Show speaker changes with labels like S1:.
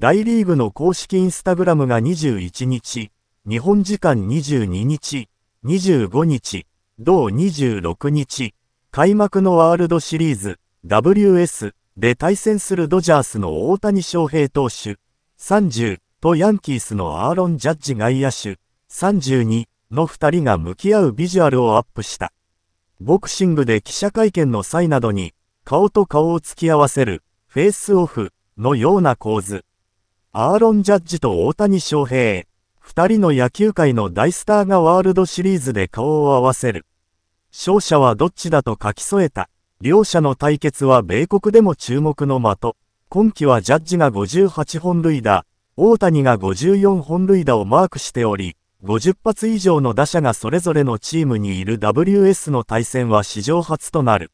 S1: 大リーグの公式インスタグラムが21日、日本時間22日、25日、同26日、開幕のワールドシリーズ WS で対戦するドジャースの大谷翔平投手30とヤンキースのアーロン・ジャッジ外野手32の2人が向き合うビジュアルをアップした。ボクシングで記者会見の際などに顔と顔を突き合わせるフェイスオフのような構図。アーロン・ジャッジと大谷翔平、二人の野球界の大スターがワールドシリーズで顔を合わせる。勝者はどっちだと書き添えた。両者の対決は米国でも注目の的。今季はジャッジが58本塁打、大谷が54本塁打をマークしており、50発以上の打者がそれぞれのチームにいる WS の対戦は史上初となる。